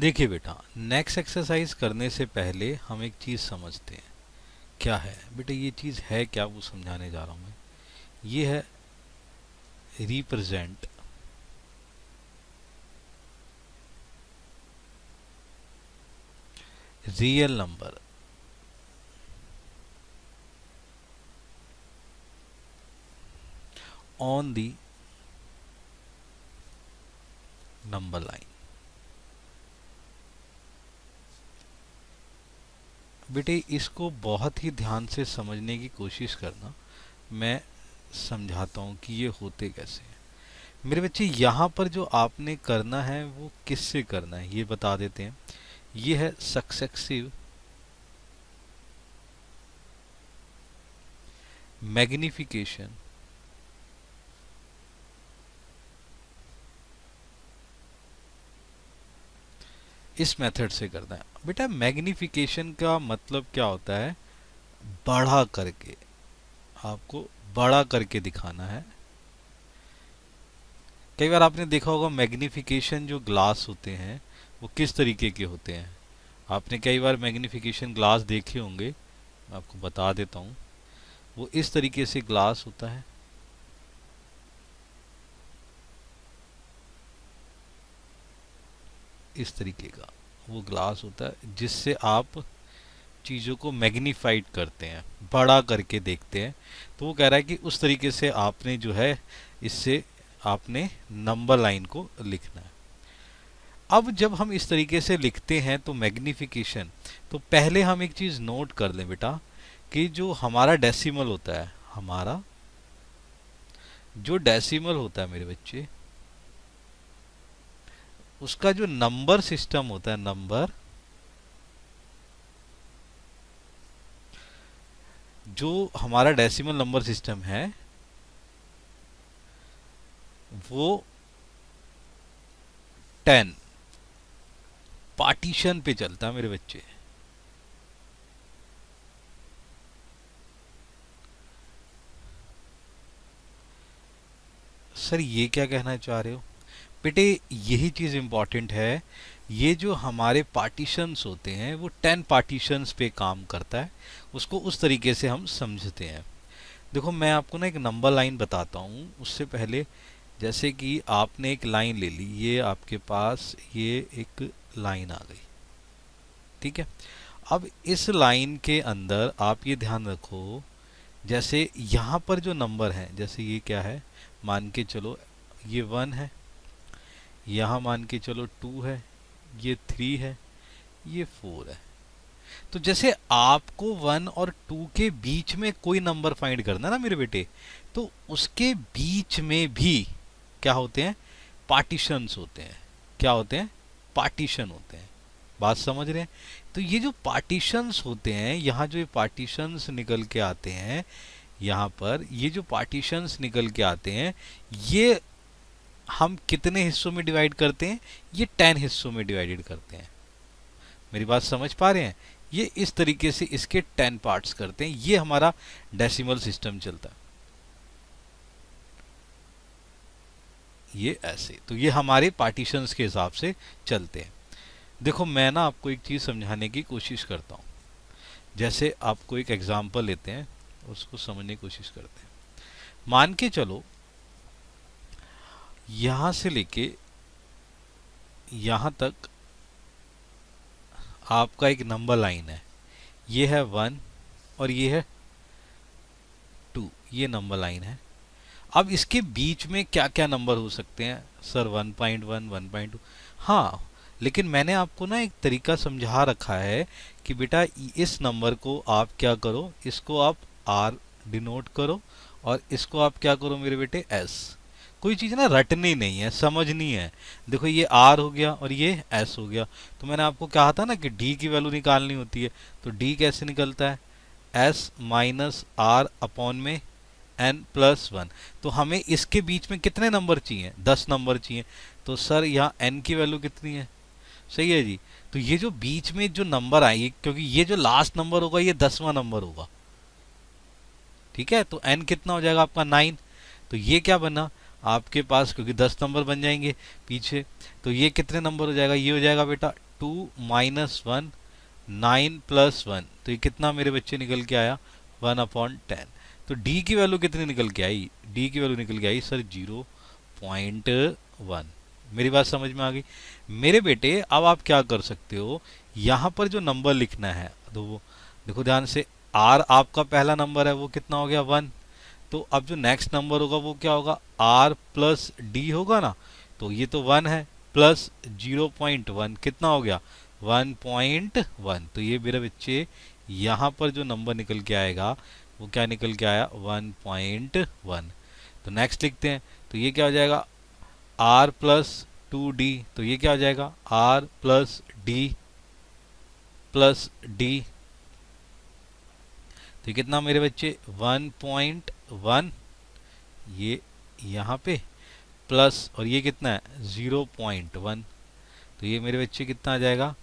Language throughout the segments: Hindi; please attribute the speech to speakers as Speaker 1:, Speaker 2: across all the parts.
Speaker 1: देखिए बेटा नेक्स्ट एक्सरसाइज करने से पहले हम एक चीज़ समझते हैं क्या है बेटा ये चीज़ है क्या वो समझाने जा रहा हूँ मैं ये है represent real number on the number line बेटे इसको बहुत ही ध्यान से समझने की कोशिश करना मैं समझाता हूँ कि ये होते कैसे हैं मेरे बच्चे यहाँ पर जो आपने करना है वो किससे करना है ये बता देते हैं ये है सक्सेसिव मैग्निफिकेशन इस मेथड से करना है बेटा मैग्निफिकेशन का मतलब क्या होता है बढ़ा करके आपको बड़ा करके दिखाना है कई बार आपने देखा होगा मैग्नीफिकेशन जो ग्लास होते हैं वो किस तरीके के होते हैं आपने कई बार मैग्नीफिकेशन ग्लास देखे होंगे मैं आपको बता देता हूँ वो इस तरीके से ग्लास होता है इस तरीके का वो ग्लास होता है जिससे आप चीज़ों को मैग्नीफाइड करते हैं बड़ा करके देखते हैं तो वो कह रहा है कि उस तरीके से आपने जो है इससे आपने नंबर लाइन को लिखना है अब जब हम इस तरीके से लिखते हैं तो मैग्नीफिकेशन तो पहले हम एक चीज़ नोट कर लें बेटा कि जो हमारा डेसिमल होता है हमारा जो डेसिमल होता है मेरे बच्चे उसका जो नंबर सिस्टम होता है नंबर जो हमारा डेसिमल नंबर सिस्टम है वो टेन पार्टीशन पे चलता है मेरे बच्चे सर ये क्या कहना चाह रहे हो बेटे यही चीज़ इम्पॉर्टेंट है ये जो हमारे पार्टीशंस होते हैं वो टेन पार्टीशंस पे काम करता है उसको उस तरीके से हम समझते हैं देखो मैं आपको ना एक नंबर लाइन बताता हूँ उससे पहले जैसे कि आपने एक लाइन ले ली ये आपके पास ये एक लाइन आ गई ठीक है अब इस लाइन के अंदर आप ये ध्यान रखो जैसे यहाँ पर जो नंबर है जैसे ये क्या है मान के चलो ये वन है यहाँ मान के चलो टू है ये थ्री है ये फोर है तो जैसे आपको वन और टू के बीच में कोई नंबर फाइंड करना ना मेरे बेटे तो उसके बीच में भी क्या होते हैं पार्टीशंस होते हैं क्या होते हैं पार्टीशन होते हैं बात समझ रहे हैं तो ये जो पार्टीशंस होते हैं यहाँ जो ये पार्टीशंस निकल के आते हैं यहाँ पर ये जो पार्टीशंस निकल के आते हैं ये हम कितने हिस्सों में डिवाइड करते हैं ये टेन हिस्सों में डिवाइडेड करते हैं मेरी बात समझ पा रहे हैं ये इस तरीके से इसके टेन पार्ट्स करते हैं ये हमारा डेसिमल सिस्टम चलता है ये ऐसे तो ये हमारे पार्टीशंस के हिसाब से चलते हैं देखो मैं ना आपको एक चीज़ समझाने की कोशिश करता हूँ जैसे आपको एक एग्ज़ाम्पल लेते हैं उसको समझने की कोशिश करते हैं मान के चलो यहाँ से लेके यहाँ तक आपका एक नंबर लाइन है ये है वन और ये है टू ये नंबर लाइन है अब इसके बीच में क्या क्या नंबर हो सकते हैं sir one point one one point two हाँ लेकिन मैंने आपको ना एक तरीका समझा रखा है कि बेटा इस नंबर को आप क्या करो इसको आप आर डिनोट करो और इसको आप क्या करो मेरे बेटे एस कोई चीज़ ना रटनी नहीं है समझनी है देखो ये आर हो गया और ये एस हो गया तो मैंने आपको कहा था ना कि डी की वैल्यू निकालनी होती है तो डी कैसे निकलता है एस माइनस आर अपॉन में एन प्लस वन तो हमें इसके बीच में कितने नंबर चाहिए दस नंबर चाहिए तो सर यहाँ एन की वैल्यू कितनी है सही है जी तो ये जो बीच में जो नंबर आए क्योंकि ये जो लास्ट नंबर होगा ये दसवां नंबर होगा ठीक है तो एन कितना हो जाएगा आपका नाइन तो ये क्या बना आपके पास क्योंकि दस नंबर बन जाएंगे पीछे तो ये कितने नंबर हो जाएगा ये हो जाएगा बेटा two minus one nine plus one तो ये कितना मेरे बच्चे निकल के आया वन अपॉन टेन तो डी की वैल्यू कितनी निकल के आई डी की वैल्यू निकल के आई सर जीरो पॉइंट वन मेरी बात समझ में आ गई मेरे बेटे अब आप क्या कर सकते हो यहाँ पर जो नंबर लिखना है तो वो देखो ध्यान से आर आपका पहला नंबर है वो कितना हो गया वन तो अब जो नेक्स्ट नंबर होगा वो क्या होगा आर प्लस डी होगा ना तो ये तो वन है प्लस जीरो पॉइंट वन कितना हो गया वन पॉइंट वन तो ये मेरे बच्चे यहाँ पर जो नंबर निकल के आएगा वो क्या निकल के आया वन पॉइंट वन तो नेक्स्ट लिखते हैं तो ये क्या हो जाएगा आर प्लस टू डी तो ये क्या हो जाएगा R plus D plus D तो कितना मेरे बच्चे वन पॉइंट वन ये यहाँ पे प्लस और ये कितना है ज़ीरो पॉइंट वन तो ये मेरे बच्चे कितना आ जाएगा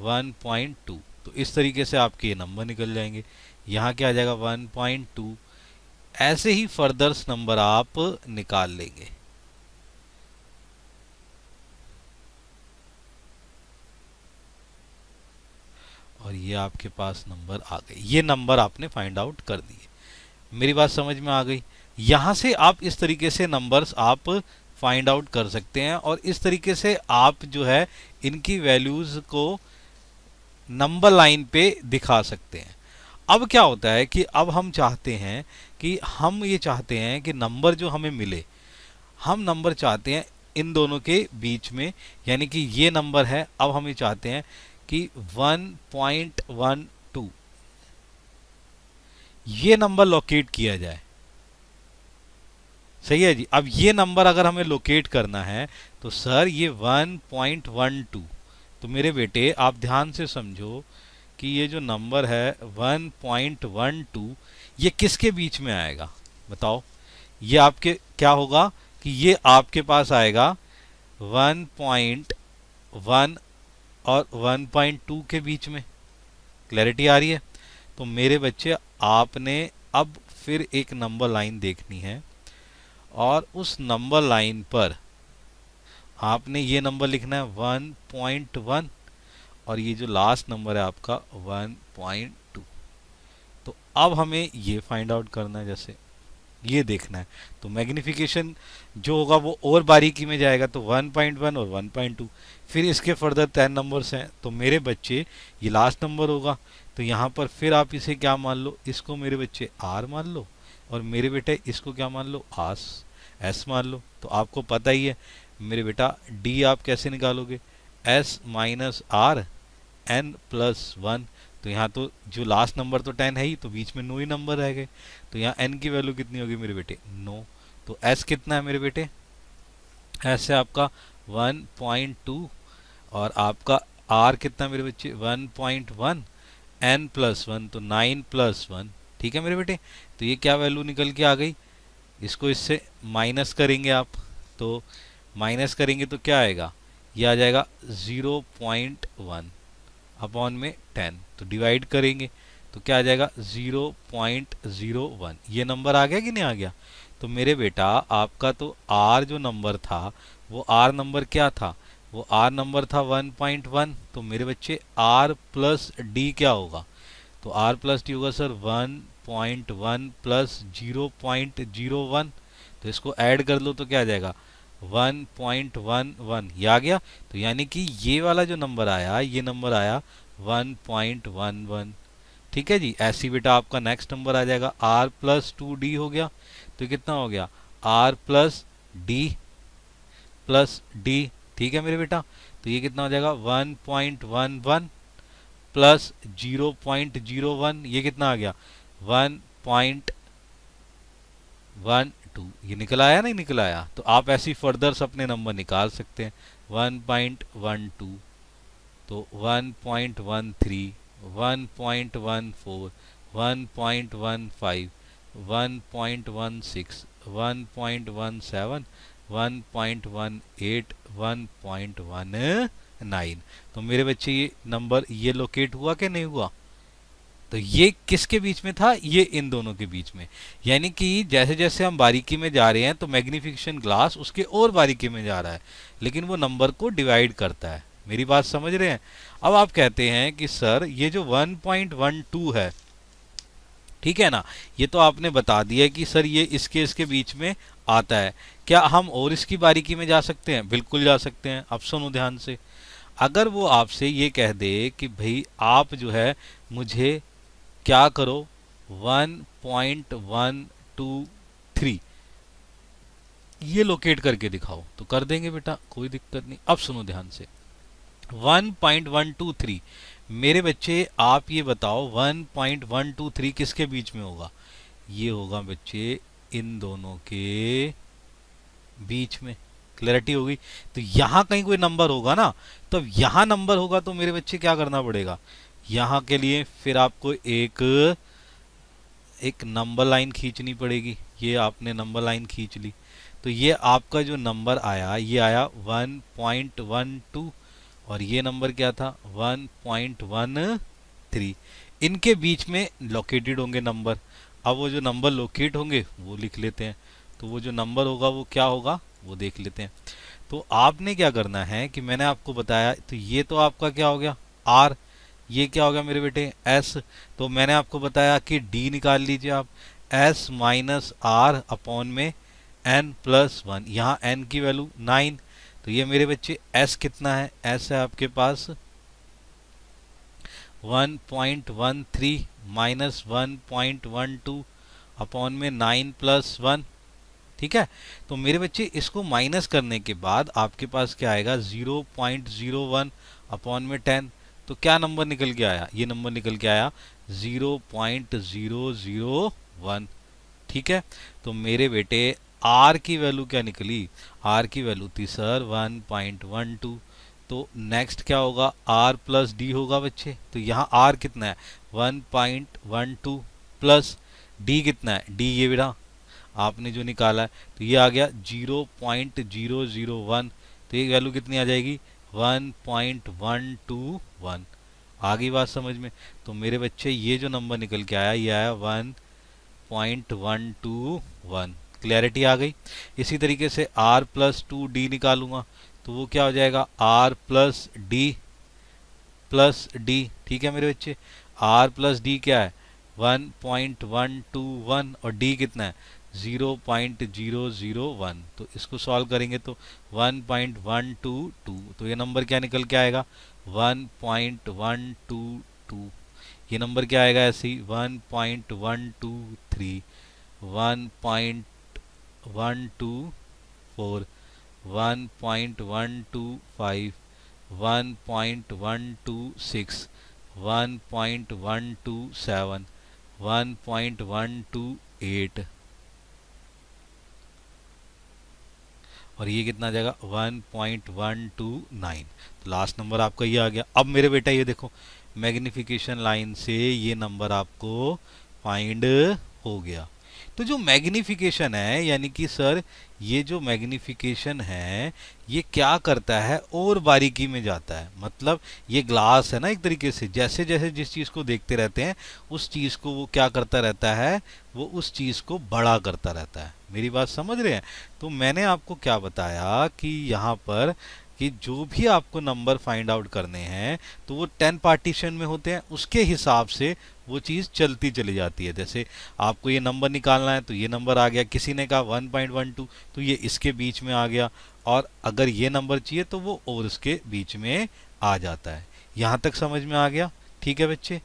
Speaker 1: वन पॉइंट टू तो इस तरीके से आपके ये नंबर निकल जाएंगे यहाँ क्या आ जाएगा वन पॉइंट टू ऐसे ही फर्दर्स नंबर आप निकाल लेंगे और ये आपके पास नंबर आ गए ये नंबर आपने फाइंड आउट कर दिए मेरी बात समझ में आ गई यहाँ से आप इस तरीके से नंबर्स आप फाइंड आउट कर सकते हैं और इस तरीके से आप जो है इनकी वैल्यूज़ को नंबर लाइन पे दिखा सकते हैं अब क्या होता है कि अब हम चाहते हैं कि हम ये चाहते हैं कि नंबर जो हमें मिले हम नंबर चाहते हैं इन दोनों के बीच में यानी कि ये नंबर है अब हम ये चाहते हैं कि वन ये नंबर लोकेट किया जाए सही है जी अब ये नंबर अगर हमें लोकेट करना है तो सर ये 1.12 तो मेरे बेटे आप ध्यान से समझो कि ये जो नंबर है 1.12 ये किसके बीच में आएगा बताओ ये आपके क्या होगा कि ये आपके पास आएगा 1.1 और 1.2 के बीच में क्लैरिटी आ रही है तो मेरे बच्चे आपने अब फिर एक नंबर लाइन देखनी है और उस नंबर लाइन पर आपने ये नंबर लिखना है वन पॉइंट वन और ये जो लास्ट नंबर है आपका वन पॉइंट टू तो अब हमें ये फाइंड आउट करना है जैसे ये देखना है तो मैग्निफिकेशन जो होगा वो और बारीकी में जाएगा तो 1.1 और 1.2 फिर इसके फर्दर टेन नंबर्स हैं तो मेरे बच्चे ये लास्ट नंबर होगा तो यहाँ पर फिर आप इसे क्या मान लो इसको मेरे बच्चे आर मान लो और मेरे बेटे इसको क्या मान लो आस एस मान लो तो आपको पता ही है मेरे बेटा डी आप कैसे निकालोगे S minus R N plus one तो यहाँ तो जो लास्ट नंबर तो टेन है ही तो बीच में नो ही नंबर रह गए तो यहाँ एन की वैल्यू कितनी होगी मेरे बेटे नो तो एस कितना है मेरे बेटे एस है आपका वन पॉइंट टू और आपका आर कितना मेरे बच्चे one point one N plus one तो नाइन प्लस वन ठीक है मेरे बेटे तो ये क्या वैल्यू निकल के आ गई इसको इससे माइनस करेंगे आप तो माइनस करेंगे तो क्या आएगा ये आ जाएगा ज़ीरो पॉइंट वन अपॉन में टेन तो डिवाइड करेंगे तो क्या आ जाएगा ज़ीरो पॉइंट ज़ीरो वन ये नंबर आ गया कि नहीं आ गया तो मेरे बेटा आपका तो आर जो नंबर था वो आर नंबर क्या था वो आर नंबर था 1.1 तो मेरे बच्चे आर प्लस डी क्या होगा तो आर प्लस डी होगा सर 1.1 प्लस वन तो इसको ऐड कर लो तो क्या आ जाएगा 1.11 ये आ गया तो यानी कि ये वाला जो नंबर आया ये नंबर आया 1.11 ठीक है जी ऐसी बेटा आपका नेक्स्ट नंबर आ जाएगा आर प्लस टू डी हो गया तो कितना हो गया R plus D plus D ठीक है मेरे बेटा तो ये कितना हो जाएगा 1.11 point one one plus zero point zero one ये कितना आ गया 1.12 पॉइंट वन टू ये निकल आया नहीं निकल आया तो आप ऐसी फर्दर अपने नंबर निकाल सकते हैं वन पॉइंट वन टू तो one point one three one point one four one point one five one point one six one point one seven 1.18 तो मेरे बच्चे ये नंबर ये लोकेट हुआ कि नहीं हुआ तो ये किसके बीच में था ये इन दोनों के बीच में यानी कि जैसे जैसे हम बारीकी में जा रहे हैं तो मैग्निफिकेशन ग्लास उसके और बारीकी में जा रहा है लेकिन वो नंबर को डिवाइड करता है मेरी बात समझ रहे हैं अब आप कहते हैं कि सर ये जो 1.12 है ठीक है ना ये तो आपने बता दिया कि सर ये इसके इसके बीच में आता है क्या हम और इसकी बारीकी में जा सकते हैं बिल्कुल जा सकते हैं आप सुनो ध्यान से अगर वो आपसे ये कह दे कि भाई आप जो है मुझे क्या करो one point one two three ये लोकेट करके दिखाओ तो कर देंगे बेटा कोई दिक्कत नहीं अब सुनो ध्यान से one point one two three मेरे बच्चे आप ये बताओ 1.123 किसके बीच में होगा ये होगा बच्चे इन दोनों के बीच में क्लैरिटी होगी तो यहाँ कहीं कोई नंबर होगा ना तो अब यहाँ नंबर होगा तो मेरे बच्चे क्या करना पड़ेगा यहाँ के लिए फिर आपको एक एक नंबर लाइन खींचनी पड़ेगी ये आपने नंबर लाइन खींच ली तो ये आपका जो नंबर आया ये आया 1.12 और ये नंबर क्या था 1.13 इनके बीच में लोकेटेड होंगे नंबर अब वो जो नंबर लोकेट होंगे वो लिख लेते हैं तो वो जो नंबर होगा वो क्या होगा वो देख लेते हैं तो आपने क्या करना है कि मैंने आपको बताया तो ये तो आपका क्या हो गया आर ये क्या हो गया मेरे बेटे एस तो मैंने आपको बताया कि डी निकाल लीजिए आप एस माइनस आर अपॉन में एन प्लस वन यहाँ एन की वैल्यू नाइन तो ये मेरे बच्चे एस कितना है एस है आपके पास 1.13 माइनस 1.12 अपॉन में 9 प्लस वन ठीक है तो मेरे बच्चे इसको माइनस करने के बाद आपके पास क्या आएगा 0.01 अपॉन में 10 तो क्या नंबर निकल के आया ये नंबर निकल के आया 0.001 ठीक है तो मेरे बेटे आर की वैल्यू क्या निकली आर की वैल्यू थी सर 1.12 तो नेक्स्ट क्या होगा आर प्लस डी होगा बच्चे तो यहाँ आर कितना है 1.12 प्लस डी कितना है डी ये बेटा आपने जो निकाला है तो ये आ गया 0.001 तो ये वैल्यू कितनी आ जाएगी 1.121 आ गई बात समझ में तो मेरे बच्चे ये जो नंबर निकल के आया ये आया one one point two one clarity आ गई इसी तरीके से आर प्लस टू डी निकालूंगा तो वो क्या हो जाएगा R plus D plus D ठीक है मेरे बच्चे आर प्लस डी क्या है one point one two one और डी कितना है zero point zero zero one तो इसको सॉल्व करेंगे तो one point one two two तो ये नंबर क्या निकल के आएगा one point one two two ये नंबर क्या आएगा ऐसे ही one point one two three one point one two four one point one two five one point one two six one point one two seven one point one two eight और ये कितना आ जाएगा one point one two nine तो लास्ट नंबर आपका ये आ गया अब मेरे बेटा ये देखो मैग्निफिकेशन लाइन से ये नंबर आपको फाइंड हो गया तो जो मैग्निफिकेशन है यानी कि सर ये जो मैग्निफिकेशन है ये क्या करता है और बारीकी में जाता है मतलब ये ग्लास है ना एक तरीके से जैसे जैसे जिस चीज़ को देखते रहते हैं उस चीज़ को वो क्या करता रहता है वो उस चीज़ को बड़ा करता रहता है मेरी बात समझ रहे हैं तो मैंने आपको क्या बताया कि यहाँ पर कि जो भी आपको नंबर फाइंड आउट करने हैं तो वो टेन पार्टीशन में होते हैं उसके हिसाब से वो चीज़ चलती चली जाती है जैसे आपको ये नंबर निकालना है तो ये नंबर आ गया किसी ने कहा वन वन पॉइंट टू तो ये इसके बीच में आ गया और अगर ये नंबर चाहिए तो वो और इसके बीच में आ जाता है यहाँ तक समझ में आ गया ठीक है बच्चे